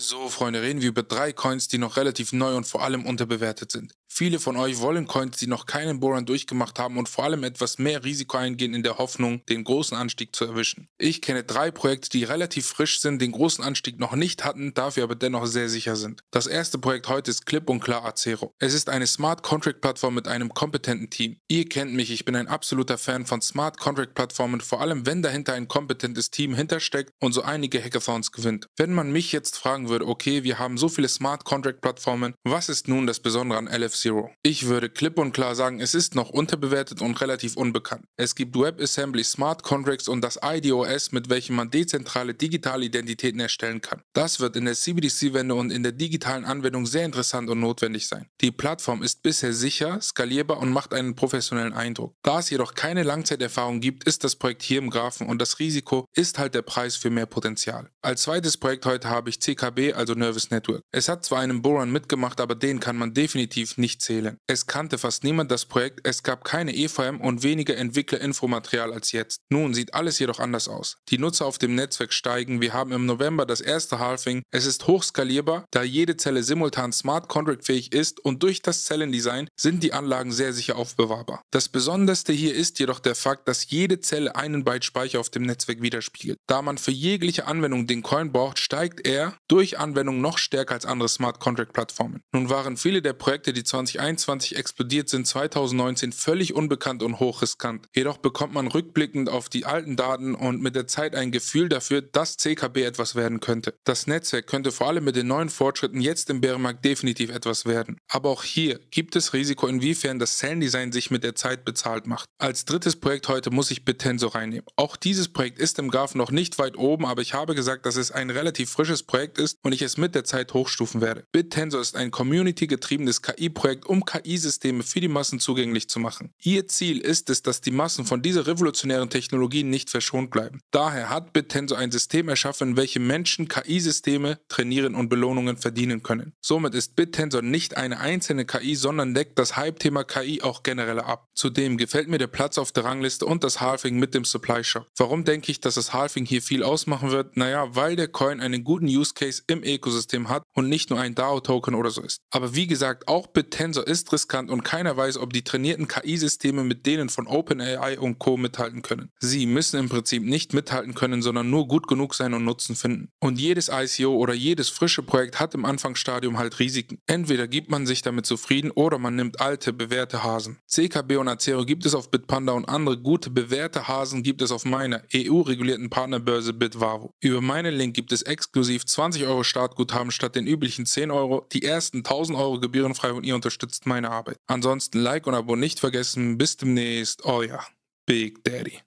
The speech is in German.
So, Freunde, reden wir über drei Coins, die noch relativ neu und vor allem unterbewertet sind. Viele von euch wollen Coins, die noch keinen Boran durchgemacht haben und vor allem etwas mehr Risiko eingehen in der Hoffnung, den großen Anstieg zu erwischen. Ich kenne drei Projekte, die relativ frisch sind, den großen Anstieg noch nicht hatten, dafür aber dennoch sehr sicher sind. Das erste Projekt heute ist Clip und klar Acero. Es ist eine Smart Contract Plattform mit einem kompetenten Team. Ihr kennt mich, ich bin ein absoluter Fan von Smart Contract Plattformen, vor allem wenn dahinter ein kompetentes Team hintersteckt und so einige Hackathons gewinnt. Wenn man mich jetzt fragen würde, okay, wir haben so viele Smart Contract Plattformen, was ist nun das Besondere an lf Zero? Ich würde klipp und klar sagen, es ist noch unterbewertet und relativ unbekannt. Es gibt WebAssembly Smart Contracts und das IDOS, mit welchem man dezentrale digitale Identitäten erstellen kann. Das wird in der CBDC-Wende und in der digitalen Anwendung sehr interessant und notwendig sein. Die Plattform ist bisher sicher, skalierbar und macht einen professionellen Eindruck. Da es jedoch keine Langzeiterfahrung gibt, ist das Projekt hier im Graphen und das Risiko ist halt der Preis für mehr Potenzial. Als zweites Projekt heute habe ich CKB NNRB, also Nervous Network. Es hat zwar einen Bullrun mitgemacht, aber den kann man definitiv nicht zählen. Es kannte fast niemand das Projekt, es gab keine EVM und weniger Entwickler-Infomaterial als jetzt. Nun sieht alles jedoch anders aus. Die Nutzer auf dem Netzwerk steigen, wir haben im November das erste Halving, es ist hochskalierbar, da jede Zelle simultan Smart Contract fähig ist und durch das Zellendesign sind die Anlagen sehr sicher aufbewahrbar. Das Besonderste hier ist jedoch der Fakt, dass jede Zelle einen Byte Speicher auf dem Netzwerk widerspiegelt. Da man für jegliche Anwendung den Coin braucht, steigt er durch durch Anwendung noch stärker als andere Smart Contract Plattformen. Nun waren viele der Projekte, die 2021 explodiert sind, 2019 völlig unbekannt und hochriskant. Jedoch bekommt man rückblickend auf die alten Daten und mit der Zeit ein Gefühl dafür, dass CKB etwas werden könnte. Das Netzwerk könnte vor allem mit den neuen Fortschritten jetzt im Bärenmarkt definitiv etwas werden. Aber auch hier gibt es Risiko, inwiefern das Zellendesign sich mit der Zeit bezahlt macht. Als drittes Projekt heute muss ich Betenso reinnehmen. Auch dieses Projekt ist im Graph noch nicht weit oben, aber ich habe gesagt, dass es ein relativ frisches Projekt ist und ich es mit der Zeit hochstufen werde. BitTensor ist ein community-getriebenes KI-Projekt, um KI-Systeme für die Massen zugänglich zu machen. Ihr Ziel ist es, dass die Massen von dieser revolutionären Technologie nicht verschont bleiben. Daher hat BitTensor ein System erschaffen, in welchem Menschen KI-Systeme trainieren und Belohnungen verdienen können. Somit ist BitTensor nicht eine einzelne KI, sondern deckt das Hype-Thema KI auch generell ab. Zudem gefällt mir der Platz auf der Rangliste und das Halving mit dem Supply Shop. Warum denke ich, dass das Halving hier viel ausmachen wird? Naja, weil der Coin einen guten Use Case im Ökosystem hat und nicht nur ein DAO-Token oder so ist. Aber wie gesagt, auch BitTensor ist riskant und keiner weiß, ob die trainierten KI-Systeme mit denen von OpenAI und Co. mithalten können. Sie müssen im Prinzip nicht mithalten können, sondern nur gut genug sein und Nutzen finden. Und jedes ICO oder jedes frische Projekt hat im Anfangsstadium halt Risiken. Entweder gibt man sich damit zufrieden oder man nimmt alte, bewährte Hasen. CKB und Acero gibt es auf Bitpanda und andere gute, bewährte Hasen gibt es auf meiner EU-regulierten Partnerbörse Bitwavo. Über meinen Link gibt es exklusiv 20 Euro Euro Startguthaben statt den üblichen 10 Euro. Die ersten 1000 Euro gebührenfrei und ihr unterstützt meine Arbeit. Ansonsten Like und Abo nicht vergessen. Bis demnächst. Euer Big Daddy.